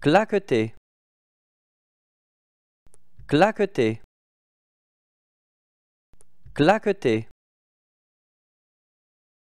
claqueter claqueter claqueter